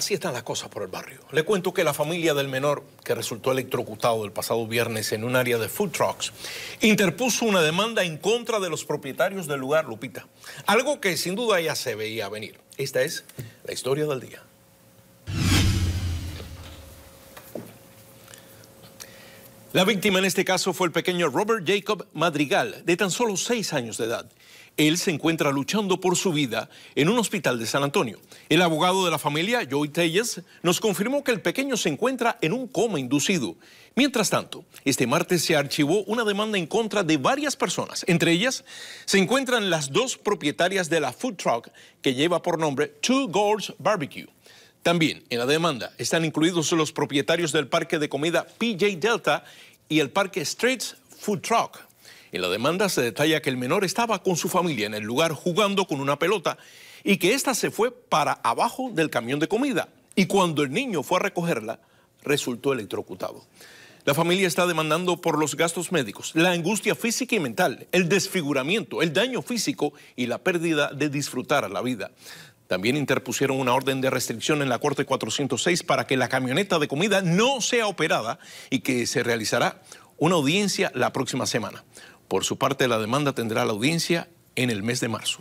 así están las cosas por el barrio. Le cuento que la familia del menor que resultó electrocutado el pasado viernes en un área de food trucks interpuso una demanda en contra de los propietarios del lugar, Lupita. Algo que sin duda ya se veía venir. Esta es la historia del día. La víctima en este caso fue el pequeño Robert Jacob Madrigal, de tan solo seis años de edad. Él se encuentra luchando por su vida en un hospital de San Antonio. El abogado de la familia, Joey Telles, nos confirmó que el pequeño se encuentra en un coma inducido. Mientras tanto, este martes se archivó una demanda en contra de varias personas. Entre ellas se encuentran las dos propietarias de la food truck que lleva por nombre Two Golds Barbecue. También en la demanda están incluidos los propietarios del parque de comida PJ Delta y el parque Streets Food Truck. En la demanda se detalla que el menor estaba con su familia en el lugar jugando con una pelota y que ésta se fue para abajo del camión de comida y cuando el niño fue a recogerla resultó electrocutado. La familia está demandando por los gastos médicos, la angustia física y mental, el desfiguramiento, el daño físico y la pérdida de disfrutar la vida. También interpusieron una orden de restricción en la Corte 406 para que la camioneta de comida no sea operada y que se realizará una audiencia la próxima semana. Por su parte, la demanda tendrá la audiencia en el mes de marzo.